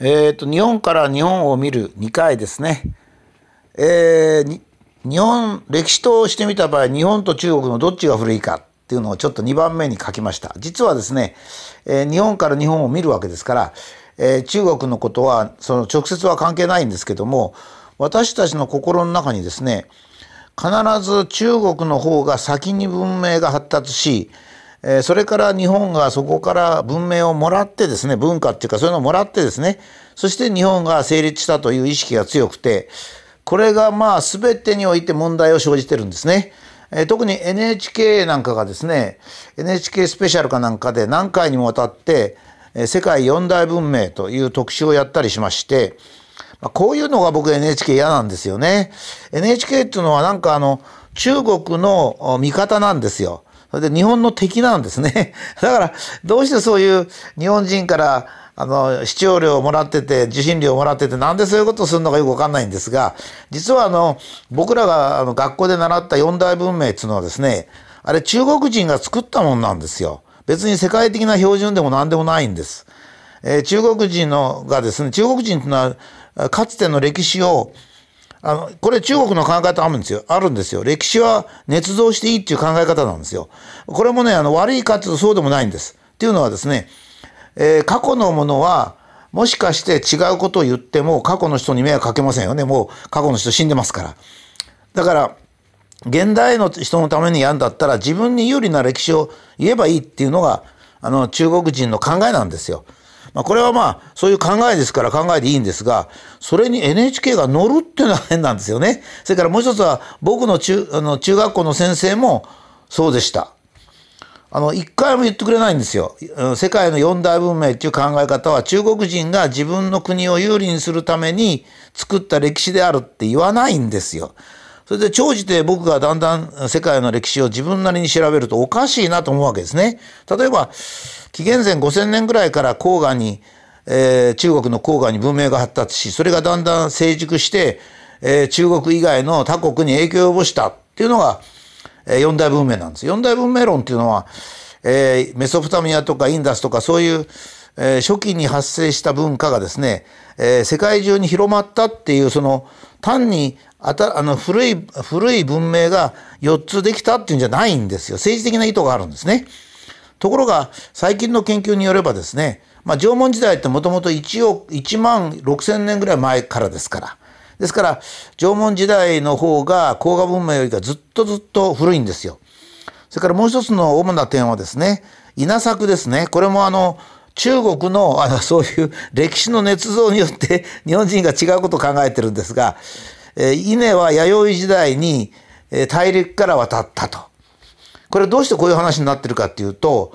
えっ、ー、と、日本から日本を見る2回ですね。えー、日本、歴史としてみた場合、日本と中国のどっちが古いかっていうのをちょっと2番目に書きました。実はですね、えー、日本から日本を見るわけですから、えー、中国のことは、その直接は関係ないんですけども、私たちの心の中にですね、必ず中国の方が先に文明が発達し、えそれから日本がそこから文明をもらってですね、文化っていうかそういうのをもらってですね、そして日本が成立したという意識が強くて、これがまあ全てにおいて問題を生じてるんですね。え特に NHK なんかがですね、NHK スペシャルかなんかで何回にもわたって、え世界四大文明という特集をやったりしまして、まこういうのが僕 NHK 嫌なんですよね。NHK っていうのはなんかあの、中国の味方なんですよ。それで日本の敵なんですね。だから、どうしてそういう日本人から、あの、視聴料をもらってて、受信料をもらってて、なんでそういうことをするのかよくわかんないんですが、実はあの、僕らがあの学校で習った四大文明っていうのはですね、あれ中国人が作ったもんなんですよ。別に世界的な標準でも何でもないんです。えー、中国人のがですね、中国人というのは、かつての歴史を、あの、これ中国の考え方あるんですよ。あるんですよ。歴史は捏造していいっていう考え方なんですよ。これもね、あの、悪いかつそうでもないんです。っていうのはですね、えー、過去のものは、もしかして違うことを言っても過去の人に迷惑かけませんよね。もう過去の人死んでますから。だから、現代の人のためにやんだったら自分に有利な歴史を言えばいいっていうのが、あの、中国人の考えなんですよ。まあ、これはまあそういう考えですから考えていいんですがそれに NHK が乗るっていうのは変なんですよね。それからもう一つは僕の中あの中学校の先生もそうでした。あの、一回も言ってくれないんですよ。世界の四大文明っていう考え方は中国人が自分の国を有利にするために作った歴史であるって言わないんですよ。それで長じて僕がだんだん世界の歴史を自分なりに調べるとおかしいなと思うわけですね。例えば紀元前5000年ぐらいから黄河に、えー、中国の黄河に文明が発達しそれがだんだん成熟して、えー、中国以外の他国に影響を及ぼしたっていうのが、えー、四大文明なんです。四大文明論っていうのは、えー、メソプタミアとかインダスとかそういうえー、初期に発生した文化がですね、えー、世界中に広まったっていうその単にあたあの古い古い文明が4つできたっていうんじゃないんですよ政治的な意図があるんですね。ところが最近の研究によればですね、まあ、縄文時代ってもともと1万6千年ぐらい前からですから。ですから縄文時代の方が甲賀文明よりかずっとずっと古いんですよ。それからもう一つの主な点はですね稲作ですねこれもあの中国のあのそういう歴史の捏造によって日本人が違うことを考えてるんですが、えー、稲は弥生時代に、えー、大陸から渡ったと。これどうしてこういう話になってるかっていうと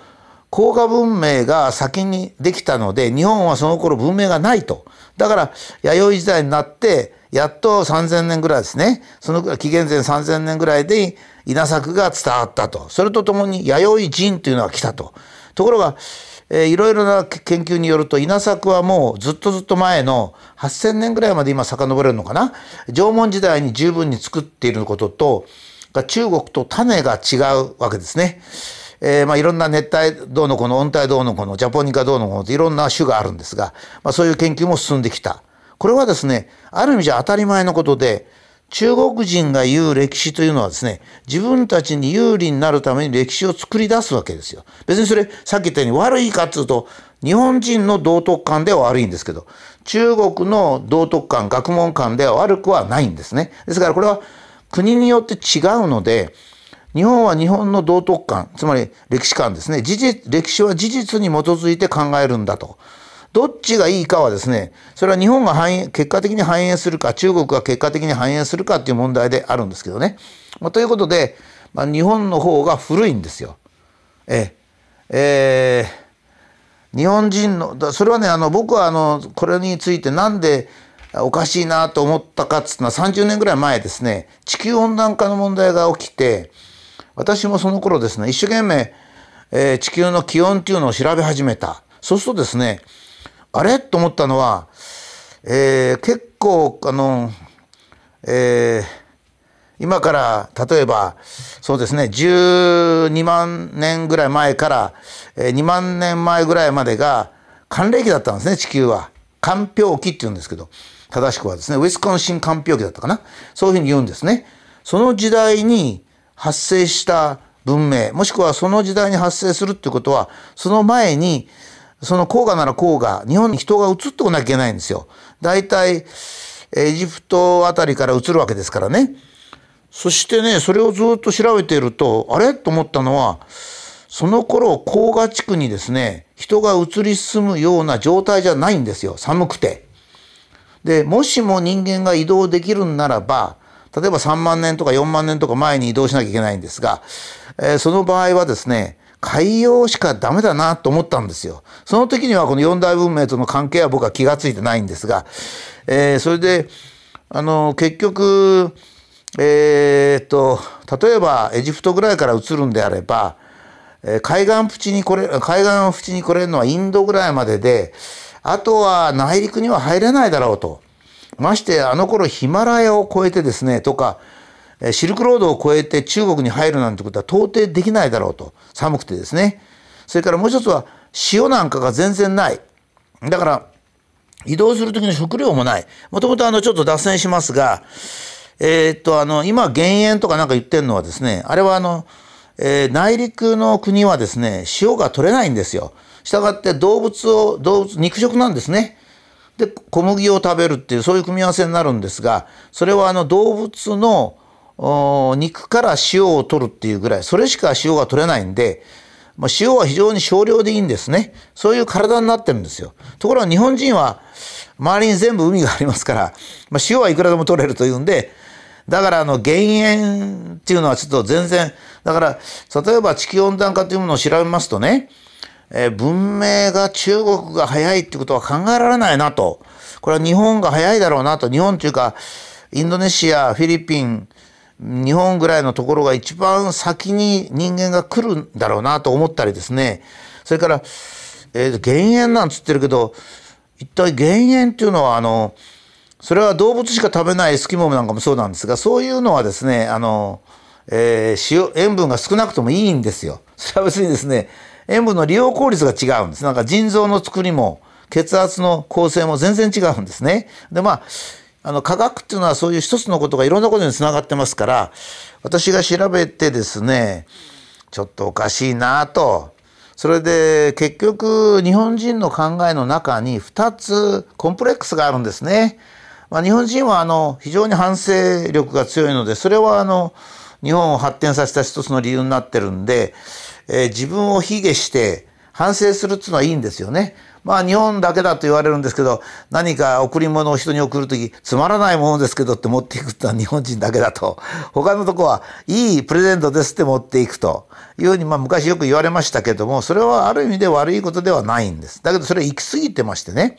甲賀文明が先にできたので日本はその頃文明がないと。だから弥生時代になってやっと3,000年ぐらいですねその紀元前3,000年ぐらいで稲作が伝わったとそれとともに弥生人というのが来たと。ところがえー、いろいろな研究によると稲作はもうずっとずっと前の8,000年ぐらいまで今遡れるのかな縄文時代に十分に作っていることと中国と種が違うわけですね。えー、まあいろんな熱帯どうのこの温帯どうのこのジャポニカどうのこのいろんな種があるんですが、まあ、そういう研究も進んできた。これはですねある意味じゃ当たり前のことで中国人が言う歴史というのはですね、自分たちに有利になるために歴史を作り出すわけですよ。別にそれ、さっき言ったように悪いかっつうと、日本人の道徳観では悪いんですけど、中国の道徳観、学問観では悪くはないんですね。ですからこれは国によって違うので、日本は日本の道徳観、つまり歴史観ですね。事実、歴史は事実に基づいて考えるんだと。どっちがいいかはですね、それは日本が反映、結果的に反映するか、中国が結果的に反映するかっていう問題であるんですけどね。まあ、ということで、まあ、日本の方が古いんですよ。ええー、日本人の、それはね、あの、僕はあの、これについてなんでおかしいなと思ったかっつうのは30年ぐらい前ですね、地球温暖化の問題が起きて、私もその頃ですね、一生懸命、えー、地球の気温っていうのを調べ始めた。そうするとですね、あれと思ったのは、えー、結構あの、えー、今から例えばそうですね12万年ぐらい前から、えー、2万年前ぐらいまでが寒冷期だったんですね地球は。寒氷期って言うんですけど正しくはですねウィスコンシン寒氷期だったかなそういうふうに言うんですね。その時代に発生した文明もしくはその時代に発生するってことはその前にその黄河なら黄河、日本に人が移ってこなきゃいけないんですよ。大体、エジプトあたりから移るわけですからね。そしてね、それをずっと調べていると、あれと思ったのは、その頃、黄河地区にですね、人が移り住むような状態じゃないんですよ。寒くて。で、もしも人間が移動できるんならば、例えば3万年とか4万年とか前に移動しなきゃいけないんですが、えー、その場合はですね、海洋しかダメだなと思ったんですよ。その時にはこの四大文明との関係は僕は気がついてないんですが、えー、それで、あの、結局、えー、っと、例えばエジプトぐらいから移るんであれば、え海岸縁に来れ、海岸縁に来れるのはインドぐらいまでで、あとは内陸には入れないだろうと。ましてあの頃ヒマラヤを越えてですね、とか、シルクロードを越えて中国に入るなんてことは到底できないだろうと寒くてですねそれからもう一つは塩なんかが全然ないだから移動する時の食料もないもともとあのちょっと脱線しますがえー、っとあの今減塩とかなんか言ってるのはですねあれはあの、えー、内陸の国はですね塩が取れないんですよしたがって動物を動物肉食なんですねで小麦を食べるっていうそういう組み合わせになるんですがそれはあの動物の肉から塩を取るっていうぐらい、それしか塩が取れないんで、まあ、塩は非常に少量でいいんですね。そういう体になってるんですよ。ところが日本人は周りに全部海がありますから、まあ、塩はいくらでも取れるというんで、だからあの減塩っていうのはちょっと全然、だから例えば地球温暖化というものを調べますとね、えー、文明が中国が早いってことは考えられないなと。これは日本が早いだろうなと。日本というか、インドネシア、フィリピン、日本ぐらいのところが一番先に人間が来るんだろうなと思ったりですねそれから、えー、減塩なんつってるけど一体減塩っていうのはあのそれは動物しか食べないエスキモーなんかもそうなんですがそういうのはですねあの、えー、塩塩分が少なくともいいんですよ。それは別にですね塩分の利用効率が違うんです。なんか腎臓の作りも血圧の構成も全然違うんですね。でまああの科学っていうのはそういう一つのことがいろんなことにつながってますから私が調べてですねちょっとおかしいなとそれで結局日本人の考えの中に2つコンプレックスがあるんですね。まあ、日本人はあの非常に反省力が強いのでそれはあの日本を発展させた一つの理由になってるんで、えー、自分を卑下して反省するっていうのはいいんですよね。まあ日本だけだと言われるんですけど何か贈り物を人に送る時つまらないものですけどって持っていくのは日本人だけだと他のとこはいいプレゼントですって持っていくというふうにまあ昔よく言われましたけどもそれはある意味で悪いことではないんです。だけどそれ行き過ぎてましてね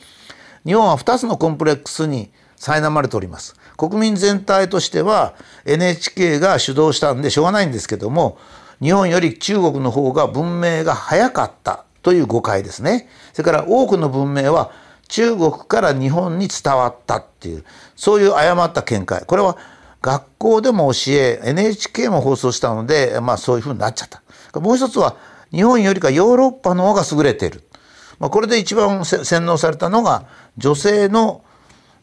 日本は2つのコンプレックスに苛まれております。国民全体としては NHK が主導したんでしょうがないんですけども日本より中国の方が文明が早かったという誤解ですね。それから多くの文明は中国から日本に伝わったっていう、そういう誤った見解。これは学校でも教え、NHK も放送したので、まあそういうふうになっちゃった。もう一つは日本よりかヨーロッパの方が優れている。まあ、これで一番洗脳されたのが女性の、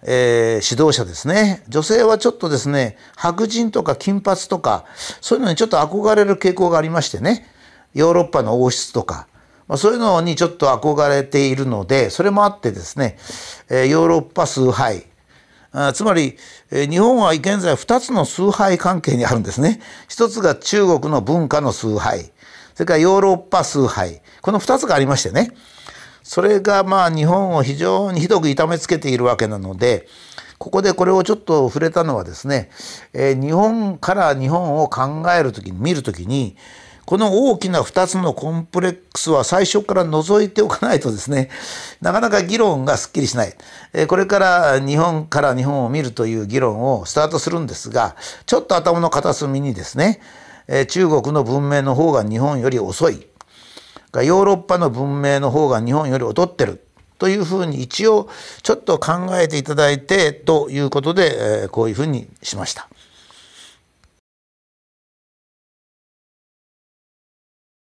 えー、指導者ですね。女性はちょっとですね、白人とか金髪とか、そういうのにちょっと憧れる傾向がありましてね、ヨーロッパの王室とか、まあ、そういうのにちょっと憧れているので、それもあってですね、えー、ヨーロッパ崇拝、つまり、日本は現在2つの崇拝関係にあるんですね。一つが中国の文化の崇拝、それからヨーロッパ崇拝、この2つがありましてね、それがまあ日本を非常にひどく痛めつけているわけなので、ここでこれをちょっと触れたのはですね、日本から日本を考えるときに、見るときに、この大きな2つのコンプレックスは最初から除いておかないとですね、なかなか議論がすっきりしない。これから日本から日本を見るという議論をスタートするんですが、ちょっと頭の片隅にですね、中国の文明の方が日本より遅い。ヨーロッパの文明の方が日本より劣ってる。というふうに一応ちょっと考えていただいてということで、こういうふうにしました。